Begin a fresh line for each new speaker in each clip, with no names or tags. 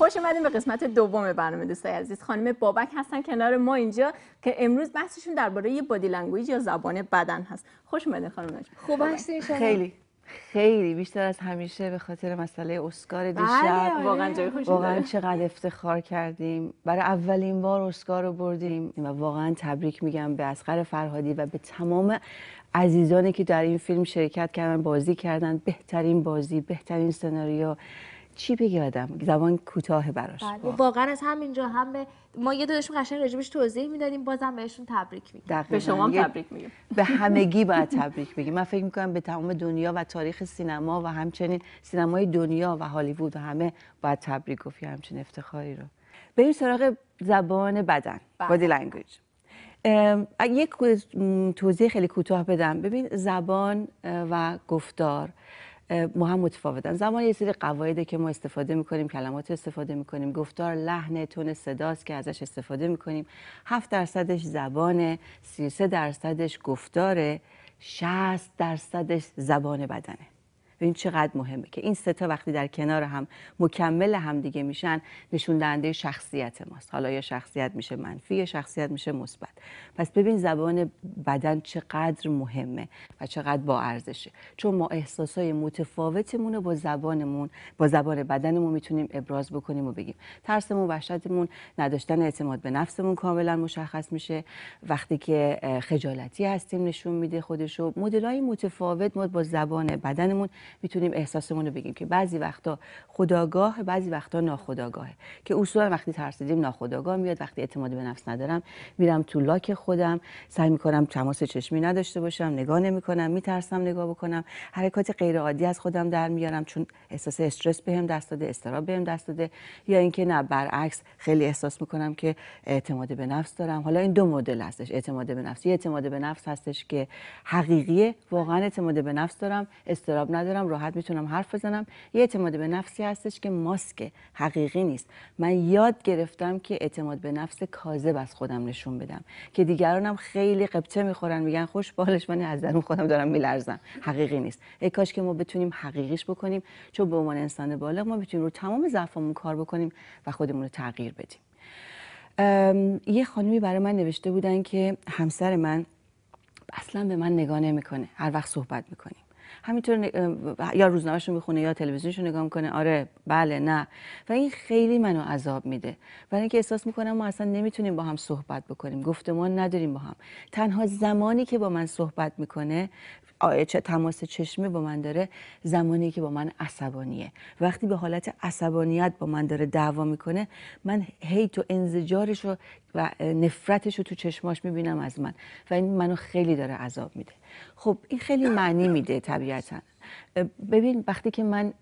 خوش اومدیم به قسمت دوم برنامه دوستای عزیز خانم بابک هستن کنار ما اینجا که امروز بحثشون درباره یه بادی لنگویج یا زبان بدن هست خوش اومدین خانم نجم خوب بله. هستین خیلی
خیلی بیشتر از همیشه به خاطر مسئله اسکار بله، دیشب آره. واقعا جای واقعا چقدر افتخار کردیم برای اولین بار اسکار رو بردیم و واقعا تبریک میگم به اسقر فرهادی و به تمام عزیزانی که در این فیلم شرکت کردن بازی کردن بهترین بازی بهترین سناریو چی بگی آدم زبان کوتاه براش بله. واقعا
از همینجا هم به ما یه دادشون قشنگ راجبش توضیح میدادیم بازم بهشون
تبریک میگیم به شما هم تبریک میگیم به همگی باید تبریک بگیم من فکر میکنم به تمام دنیا و تاریخ سینما و همچنین سینمای دنیا و هالیوود و همه باید تبریک گفتی همچین افتخاری رو بریم سراغ زبان بدن بادی بله. لنگویج یک توضیح خیلی کوتاه بدم ببین زبان و گفتار ما هم متفاوتن زمان یه سری قواعده که ما استفاده میکنیم کلمات استفاده میکنیم گفتار لحن تون صداست که ازش استفاده میکنیم 7 درصدش زبان 33 درصدش گفتاره 60 درصدش زبان بدنه ببین چقدر مهمه که این سه تا وقتی در کنار هم مکمل هم دیگه میشن نشون دهنده شخصیت ماست حالا یا شخصیت میشه منفی یا شخصیت میشه مثبت پس ببین زبان بدن چقدر مهمه و چقدر با ارزشه چون ما احساسای متفاوتمون رو با زبانمون با زبان بدنمون میتونیم ابراز بکنیم و بگیم ترسمون وحشتمون نداشتن اعتماد به نفسمون کاملا مشخص میشه وقتی که خجالتی هستیم نشون میده خودشو مدلای متفاوت ما با زبان بدنمون میتونیم احساسمون رو بگیم که بعضی وقتا خداگاه بعضی وقتا ناخداگاهه که اصولا وقتی ترسیدیم ناخداگاه میاد وقتی اعتماد به نفس ندارم میرم تو لاک خودم سعی میکنم تماس چشمی نداشته باشم نگاه نمیکنم میترسم نگاه بکنم حرکات غیر عادی از خودم در میارم چون احساس استرس بهم دست داده استراب بهم دست داده یا اینکه نه برعکس خیلی احساس میکنم که اعتماد به نفس دارم حالا این دو مدل هستش اعتماد به نفس یه اعتماد به نفس هستش که حقیقیه واقعا اعتماد به نفس دارم استراب ندارم راحت میتونم حرف بزنم یه اعتماد به نفسی هستش که ماسک حقیقی نیست من یاد گرفتم که اعتماد به نفس کاذب از خودم نشون بدم که دیگرانم خیلی قبطه میخورن میگن خوش بالش من از درون خودم دارم میلرزم حقیقی نیست ای کاش که ما بتونیم حقیقیش بکنیم چون به عنوان انسان بالغ ما بتونیم رو تمام ضعفمون کار بکنیم و خودمون رو تغییر بدیم یه خانمی برای من نوشته بودن که همسر من اصلا به من نگاه نمیکنه هر وقت صحبت میکنیم همینطور یا روزنامهش میخونه یا تلویزیونشون رو نگاه میکنه آره بله نه و این خیلی منو عذاب میده برای اینکه احساس میکنم ما اصلا نمیتونیم با هم صحبت بکنیم گفتمان نداریم با هم تنها زمانی که با من صحبت میکنه چه تماس چشمی با من داره زمانی که با من عصبانیه وقتی به حالت عصبانیت با من داره دعوا میکنه من هیت و انزجارش و نفرتش رو تو چشماش میبینم از من و این منو خیلی داره عذاب میده خب این خیلی معنی میده طبیعتا ببین وقتی که من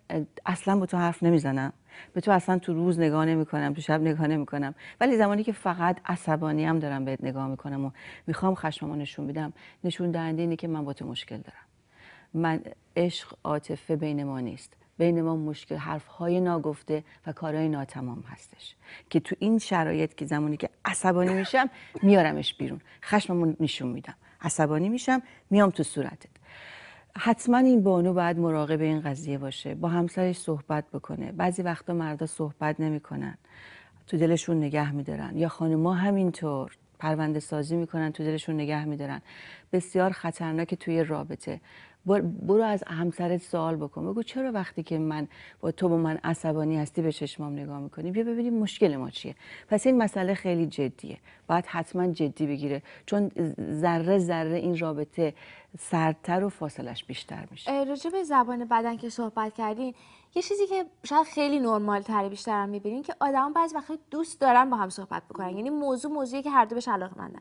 اصلا با تو حرف نمیزنم به تو اصلا تو روز نگاه کنم تو شب نگاه کنم ولی زمانی که فقط عصبانی هم دارم بهت نگاه میکنم و میخوام خشممو نشون بدم نشون دهنده اینه که من با تو مشکل دارم من عشق عاطفه بین ما نیست بین ما مشکل حرف های ناگفته و کارهای ناتمام هستش که تو این شرایط که زمانی که عصبانی میشم میارمش بیرون خشممو نشون میدم عصبانی میشم میام تو صورتت حتما این بانو باید مراقب این قضیه باشه با همسرش صحبت بکنه بعضی وقتا مردا صحبت نمیکنن تو دلشون نگه میدارن یا ما همینطور پرونده سازی میکنن تو دلشون نگه میدارن بسیار خطرناکه توی رابطه برو از همسرت سوال بکن بگو چرا وقتی که من با تو با من عصبانی هستی به چشمام نگاه میکنی بیا ببینیم مشکل ما چیه پس این مسئله خیلی جدیه باید حتما جدی بگیره چون ذره ذره این رابطه سردتر و فاصلش بیشتر
میشه راجع به زبان بدن که صحبت کردین یه چیزی که شاید خیلی نرمال تری بیشتر هم میبینین که آدما بعضی وقتا دوست دارن با هم صحبت بکنن یعنی موضوع موضوعی که هر دو بهش علاقه مندن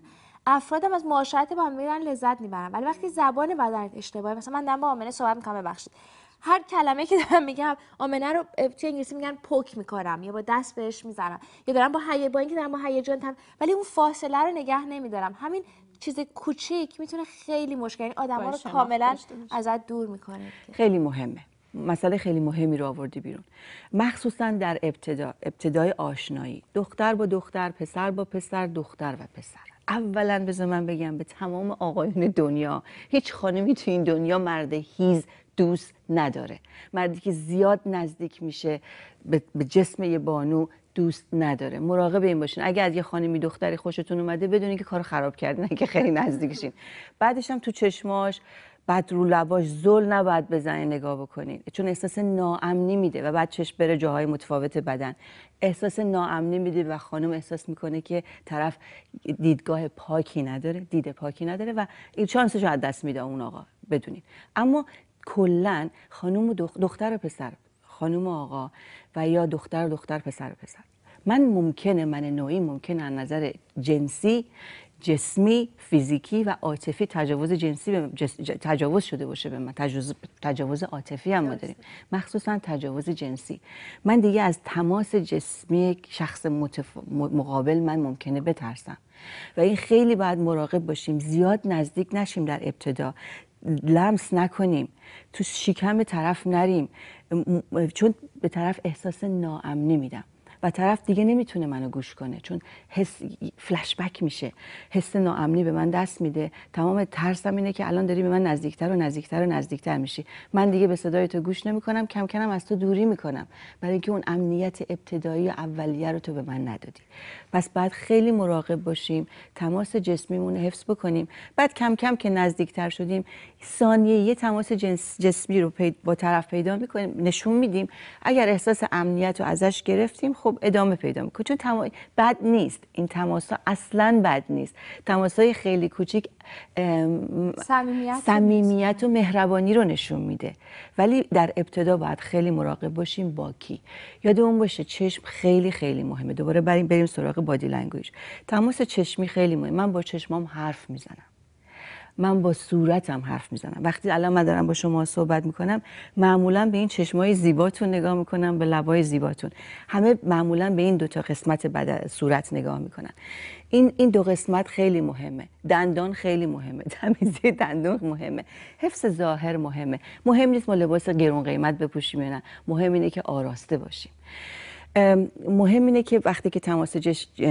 افرادم از معاشرت با هم میرن لذت میبرن ولی وقتی زبان بدنت اشتباهه مثلا من دارم با آمنه صحبت میکنم ببخشید هر کلمه که دارم میگم آمنه رو توی انگلیسی میگن پوک میکنم یا با دست بهش میزنم یا دارم با هی با اینکه دارم با هیجان ولی اون فاصله رو نگه نمیدارم همین چیز کوچیک میتونه خیلی مشکل یعنی آدما رو کاملا ازت دور میکنه
خیلی مهمه مسئله خیلی مهمی رو آوردی بیرون مخصوصا در ابتدا ابتدای آشنایی دختر با دختر پسر با پسر دختر و پسر اولا بذار من بگم به تمام آقایون دنیا هیچ خانمی تو این دنیا مرد هیز دوست نداره مردی که زیاد نزدیک میشه به جسم یه بانو دوست نداره مراقب این باشین اگه از یه خانمی دختری خوشتون اومده بدونی که کار خراب کردین که خیلی نزدیکشین بعدش هم تو چشماش بعد رو لباش زل نباید بزنین نگاه بکنین چون احساس ناامنی میده و بعد چشم بره جاهای متفاوت بدن احساس ناامنی میده و خانم احساس میکنه که طرف دیدگاه پاکی نداره دید پاکی نداره و این چانسش رو از دست میده اون آقا بدونین اما کلا خانم و دختر و پسر خانم و آقا و یا دختر و دختر پسر و پسر من ممکنه من نوعی ممکنه از نظر جنسی جسمی فیزیکی و عاطفی تجاوز جنسی به تجاوز شده باشه به من تجاوز تجاوز عاطفی هم ما داریم مخصوصا تجاوز جنسی من دیگه از تماس جسمی شخص مقابل من ممکنه بترسم و این خیلی باید مراقب باشیم زیاد نزدیک نشیم در ابتدا لمس نکنیم تو شکم طرف نریم چون به طرف احساس ناامنی میدم و طرف دیگه نمیتونه منو گوش کنه چون حس فلش بک میشه حس ناامنی به من دست میده تمام ترسم اینه که الان داری به من نزدیکتر و نزدیکتر و نزدیکتر میشی من دیگه به صدای تو گوش نمیکنم کم کم از تو دوری میکنم برای اینکه اون امنیت ابتدایی و اولیه رو تو به من ندادی پس بعد خیلی مراقب باشیم تماس جسمیمون حفظ بکنیم بعد کم کم که نزدیکتر شدیم ثانیه یه تماس جنس جسمی رو با طرف پیدا میکنیم نشون میدیم اگر احساس امنیت رو ازش گرفتیم خب ادامه پیدا میکنه چون تما... بد نیست این تماس ها اصلا بد نیست تماس های خیلی کوچیک صمیمیت و مهربانی رو نشون میده ولی در ابتدا باید خیلی مراقب باشیم با کی یادمون باشه چشم خیلی خیلی مهمه دوباره بریم بریم سراغ بادی لنگویج تماس چشمی خیلی مهمه من با چشمام حرف میزنم من با صورتم حرف میزنم وقتی الان من دارم با شما صحبت میکنم معمولا به این چشمای زیباتون نگاه میکنم به لبای زیباتون همه معمولا به این دو تا قسمت بعد صورت نگاه میکنن این این دو قسمت خیلی مهمه دندان خیلی مهمه تمیزی دندان مهمه حفظ ظاهر مهمه مهم نیست ما لباس گرون قیمت بپوشیم یا نه مهم اینه که آراسته باشیم مهم اینه که وقتی که تماس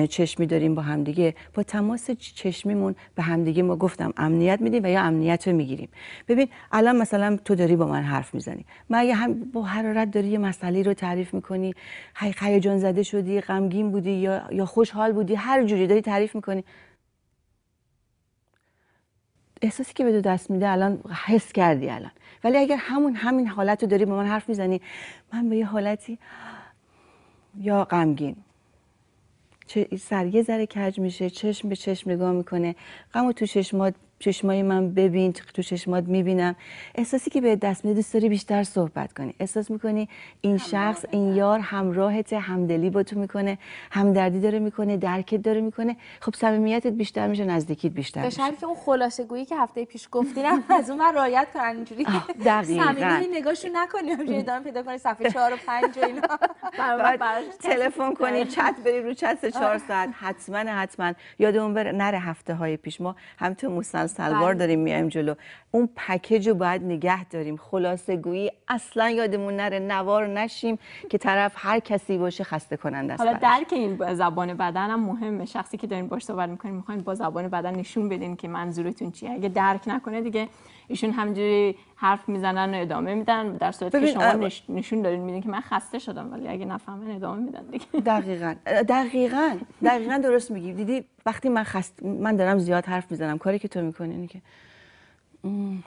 چشمی داریم با همدیگه با تماس چشمیمون به همدیگه ما گفتم امنیت میدیم و یا امنیت رو میگیریم ببین الان مثلا تو داری با من حرف میزنی من اگه هم با حرارت داری یه مسئله رو تعریف میکنی خیجان زده شدی غمگین بودی یا یا خوشحال بودی هر جوری داری تعریف میکنی احساسی که به دو دست میده الان حس کردی الان ولی اگر همون همین حالت رو داری با من حرف میزنی من به یه حالتی یا غمگین سر یه ذره کج میشه چشم به چشم نگاه میکنه غم و تو چشمات چشمای من ببین تو چشمات میبینم احساسی که به دست میده دوست داری بیشتر صحبت کنی احساس میکنی این شخص این یار همراهت همدلی با تو میکنه همدردی داره میکنه درکت داره میکنه خب صمیمیتت بیشتر میشه نزدیکیت بیشتر میشه
که اون خلاصه گویی که هفته پیش گفتینم از اون من رایت کنن اینجوری صمیمی نگاهشو نکنی همینجوری ادامه پیدا کنی صفحه 4 و 5 و اینا تلفن کنی چت
بری رو چت 4 ساعت حتما حتما یادمون بره نره هفته های پیش ما هم تو کلان بله. داریم میایم جلو اون پکیج رو باید نگه داریم خلاصه گویی اصلا یادمون نره نوار نشیم که طرف هر کسی باشه خسته کننده است حالا بله.
درک این زبان بدن هم مهمه شخصی که دارین باش صحبت میکنین میخواین با زبان بدن نشون بدین که منظورتون چیه اگه درک نکنه دیگه ایشون همجوری حرف میزنن و ادامه میدن در
صورتی که شما
نشون دارین میدین که من خسته شدم ولی اگه نفهمن ادامه میدن دیگه
دقیقاً دقیقاً دقیقاً درست میگی دیدی وقتی من خست من دارم زیاد حرف میزنم کاری که تو میکنه اینه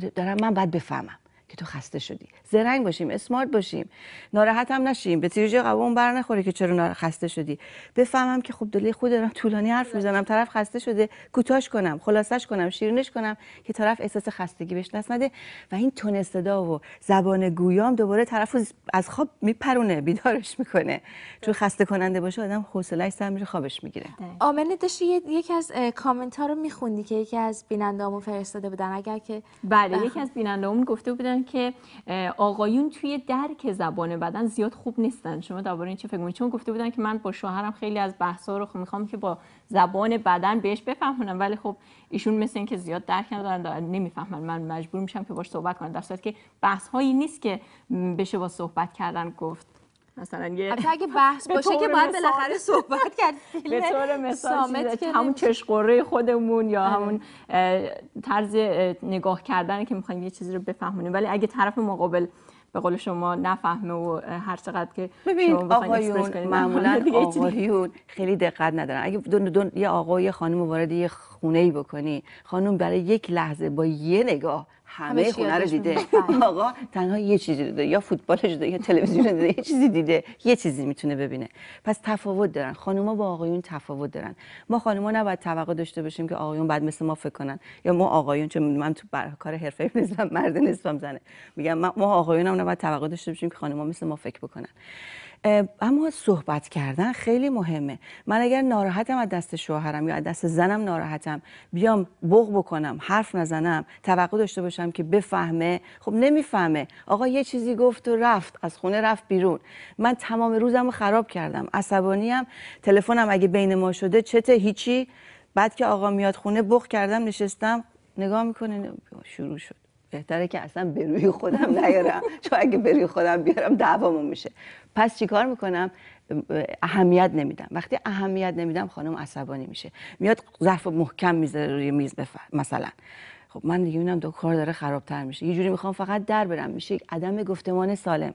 که دارم من باید بفهمم که تو خسته شدی زرنگ باشیم اسمارت باشیم ناراحت هم نشیم به تیریج قوام بر نخوره که چرا خسته شدی بفهمم که خب دلی خود دارم طولانی حرف میزنم طرف خسته شده کوتاش کنم خلاصش کنم شیرینش کنم که طرف احساس خستگی بهش دست نده و این تون صدا و زبان گویام دوباره طرف از خواب میپرونه بیدارش میکنه چون خسته کننده باشه آدم حوصله‌اش سر میره خوابش میگیره
آمل داشتی یکی از کامنت ها رو میخوندی که یکی از بینندامون فرستاده بودن اگر که
بله یکی از بینندامو گفته بودن که آقایون توی درک زبان بدن زیاد خوب نیستن شما درباره این چه فکر چون گفته بودن که من با شوهرم خیلی از بحثا رو خب میخوام که با زبان بدن بهش بفهمونم ولی خب ایشون مثل اینکه زیاد درک ندارن نمیفهمن من مجبور میشم که باش صحبت کنم در که بحث هایی نیست که بشه با صحبت کردن گفت مثلا یه اگه بحث باشه که باید بالاخره صحبت
کرد به طور مثال که همون
چشقوره خودمون یا آره. همون طرز نگاه کردن که میخوایم یه چیزی رو بفهمونیم ولی اگه طرف مقابل به قول شما نفهمه و هر
چقدر که ببین آقایون معمولا آقایون خیلی دقت ندارن اگه دون دون یه آقای خانم وارد یه خونه ای بکنی خانم برای یک لحظه با یه نگاه همه خونه رو دیده بله. آقا تنها یه چیزی دیده یا فوتبالش دیده یا تلویزیون دیده یه چیزی دیده یه چیزی میتونه ببینه پس تفاوت دارن خانوما با آقایون تفاوت دارن ما خانوما نباید توقع داشته باشیم که آقایون بعد مثل ما فکر کنن یا ما آقایون چون من تو بر... کار حرفه نیستم مرد نیستم زنه میگم ما آقایون هم نباید توقع داشته باشیم که خانوما مثل ما فکر بکنن اما صحبت کردن خیلی مهمه من اگر ناراحتم از دست شوهرم یا از دست زنم ناراحتم بیام بغ بکنم حرف نزنم توقع داشته باشم که بفهمه خب نمیفهمه آقا یه چیزی گفت و رفت از خونه رفت بیرون من تمام روزم رو خراب کردم عصبانیم تلفنم اگه بین ما شده چته هیچی بعد که آقا میاد خونه بغ کردم نشستم نگاه میکنه شروع شد بهتره که اصلا به روی خودم نیارم چون اگه به روی خودم بیارم دعوامون میشه پس چیکار میکنم اهمیت نمیدم وقتی اهمیت نمیدم خانم عصبانی میشه میاد ظرف محکم میذاره روی میز بفر. مثلا خب من دیگه میبینم دو کار داره خرابتر میشه یه جوری میخوام فقط در برم میشه عدم گفتمان سالم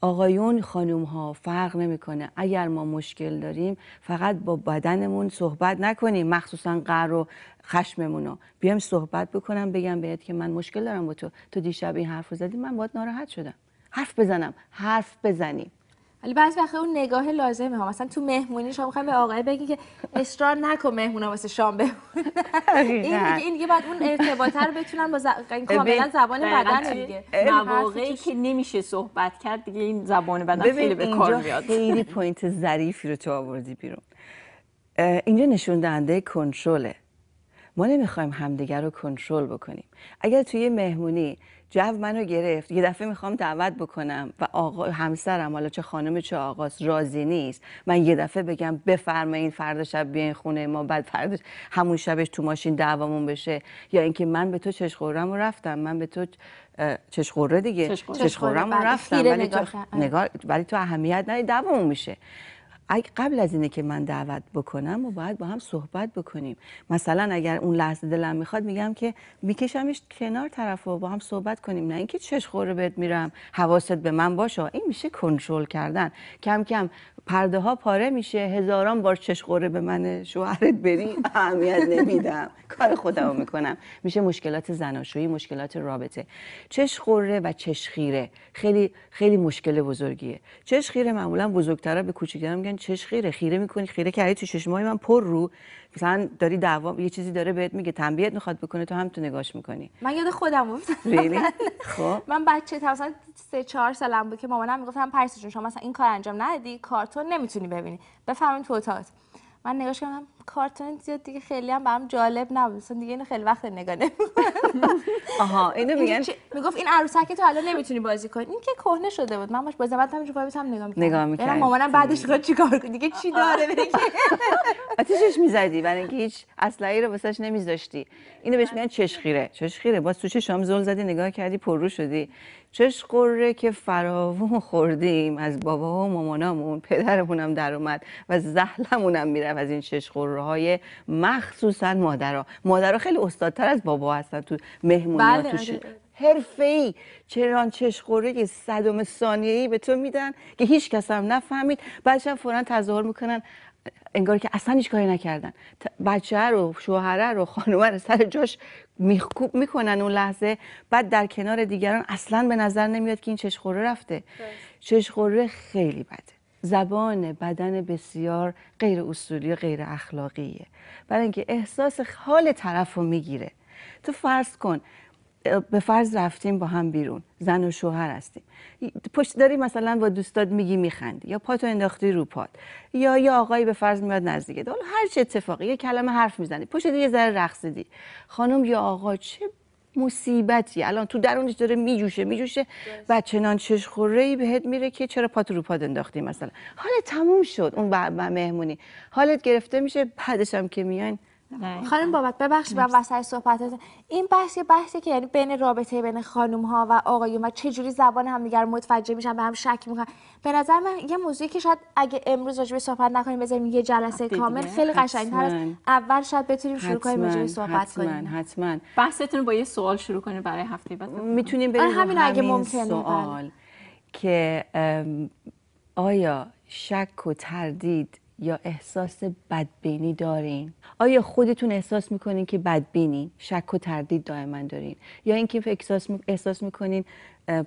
آقایون خانوم ها فرق نمیکنه اگر ما مشکل داریم فقط با بدنمون صحبت نکنیم مخصوصا قهر و خشممون رو بیام صحبت بکنم بگم بهت که من مشکل دارم با تو تو دیشب این حرف زدی من باید ناراحت شدم حرف بزنم حرف بزنیم
ولی بعضی وقتا اون نگاه لازمه ها مثلا تو مهمونی شما میخوایم به آقای بگی که اصرار نکن مهمونا
واسه شام بمونه
این دیگه این دیگه
بعد اون ارتباط رو بتونن با ز...
کاملا زبان بدن دیگه مواقعی که نمیشه صحبت کرد دیگه این زبان
بدن خیلی به کار میاد خیلی پوینت ظریفی رو تو آوردی بیرون اینجا نشون دهنده کنترله ما نمیخوایم همدیگر رو کنترل بکنیم اگر توی مهمونی جو منو گرفت یه دفعه میخوام دعوت بکنم و آقا همسرم حالا چه خانم چه آقاست راضی نیست من یه دفعه بگم بفرمایید فردا شب بیاین خونه ما بعد فردا همون شبش تو ماشین دعوامون بشه یا اینکه من به تو رو رفتم من به تو چشخوره دیگه رو رفتم ولی تو ولی تو اهمیت ندی دعوامون میشه اگه قبل از اینه که من دعوت بکنم و باید با هم صحبت بکنیم مثلا اگر اون لحظه دلم میخواد میگم که میکشمش کنار طرف و با هم صحبت کنیم نه اینکه چش بهت میرم حواست به من باشه این میشه کنترل کردن کم کم پرده ها پاره میشه هزاران بار چش به من شوهرت بری اهمیت نمیدم کار خودمو میکنم میشه مشکلات زناشویی مشکلات رابطه چش و چشخیره خیلی خیلی مشکل بزرگیه چش خیره معمولا بزرگترا به کوچیکترا میگن چش خیره خیره میکنی خیره کردی تو چشمای من پر رو مثلا داری دعوا یه چیزی داره بهت میگه تنبیهت میخواد بکنه تو هم تو نگاش میکنی
من یاد خودم افتادم خب من بچه تا مثلا 3 4 سالم بود که مامانم میگفتم پرسه شما مثلا این کار انجام ندی کارتون نمیتونی ببینی بفهمین تو اتاق. من نگاش کردم کارتون زیاد دیگه خیلی هم برام جالب نبود دیگه اینو خیلی وقت نگاه نمی‌کنم
آها اینو میگن
میگفت این عروسک تو حالا نمیتونی بازی کنی این که کهنه شده بود من باش بازی بعد هم نگاه می‌کردم نگاه یعنی می‌کردم مامانم بعدش گفت چیکار کنی دیگه چی داره دیگه
آتیشش می‌زدی برای اینکه هیچ اصلی رو واسش نمی‌ذاشتی اینو بهش میگن چشخیره چشخیره باز سوچ شام زل زدی نگاه کردی پررو شدی چش قره که فراوون خوردیم از بابا و مامانامون پدرمونم در اومد و زحلمونم میرفت از این چش قره دورهای مخصوصا مادرها مادرها خیلی استادتر از بابا هستن تو مهمونی بله، تو آره. حرفه ای چران چشخوره یه صدم ثانیه ای به تو میدن که هیچ کس هم نفهمید بچه هم فورا تظاهر میکنن انگار که اصلا هیچ کاری نکردن بچه رو شوهره رو خانومه رو سر جاش میخکوب میکنن اون لحظه بعد در کنار دیگران اصلا به نظر نمیاد که این چشخوره رفته چشخوره خیلی بده زبان بدن بسیار غیر اصولی و غیر اخلاقیه برای اینکه احساس حال طرف رو میگیره تو فرض کن به فرض رفتیم با هم بیرون زن و شوهر هستیم پشت داری مثلا با دوستات میگی میخندی یا پاتو انداختی رو پات یا یه آقایی به فرض میاد نزدیکت حالا هر چه اتفاقی یه کلمه حرف میزنی پشت یه ذره رقصیدی خانم یا آقا چه مصیبتی الان تو درونش داره میجوشه میجوشه و چنان چشخوری بهت میره که چرا پات رو پاد انداختی مثلا حالت تموم شد اون مهمونی حالت گرفته میشه بعدش هم که میان خانم بابت ببخشید من وسط صحبتات این بحث بحثی که یعنی
بین رابطه بین خانم ها و آقایون و چه جوری زبان همدیگه متوجه میشن به هم شک میکنن به نظر من یه موضوعی که شاید اگه امروز راجع صحبت نکنیم بذاریم یه جلسه کامل خیلی قشنگ
تر اول شاید
بتونیم شروع کنیم راجع صحبت کنیم حتما
بحثتون با یه سوال شروع کنیم برای هفته بعد میتونیم بریم همین اگه ممکن بله. سوال
که آیا شک و تردید یا احساس بدبینی دارین آیا خودتون احساس میکنین که بدبینی شک و تردید دائما دارین یا اینکه احساس احساس میکنین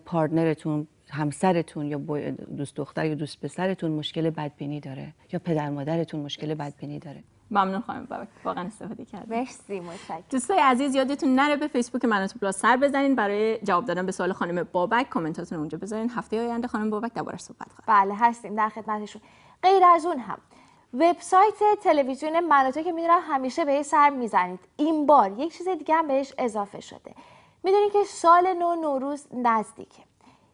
پارتنرتون همسرتون یا دوست دختر یا دوست پسرتون مشکل بدبینی داره یا پدر مادرتون مشکل بدبینی داره
ممنون خانم بابک واقعا استفاده کرد مرسی متشکرم
دوستای عزیز
یادتون نره به فیسبوک من تو سر بزنین برای جواب دادن به سوال خانم بابک کامنتاتون اونجا بذارین هفته آینده خانم بابک دوباره صحبت
خواهد بله هستیم در خدمتشون غیر از اون هم وبسایت تلویزیون مناطقی که میدونم همیشه به سر میزنید این بار یک چیز دیگه هم بهش اضافه شده میدونید که سال نو نوروز نزدیکه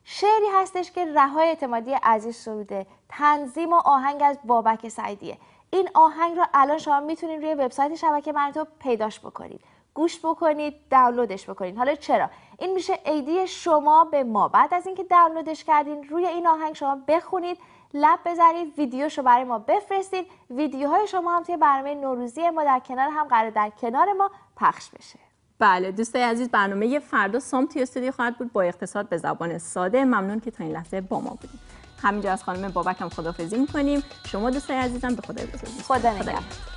شعری هستش که رهای اعتمادی عزیز سروده تنظیم و آهنگ از بابک سعیدیه این آهنگ رو الان شما میتونید روی وبسایت شبکه مناطق پیداش بکنید گوش بکنید دانلودش بکنید حالا چرا این میشه ایدی شما به ما بعد از اینکه دانلودش کردین روی این آهنگ شما بخونید لب بزنید رو برای ما بفرستید ویدیوهای شما هم توی برنامه نوروزی ما در کنار هم قرار در کنار ما پخش بشه
بله دوستای عزیز برنامه فردا سام توی استودیو خواهد بود با اقتصاد به زبان ساده ممنون که تا این لحظه با ما بودید همینجا از خانم بابک هم خدافزی میکنیم شما دوستای عزیزم به خدای بزرگ خدا نگهدار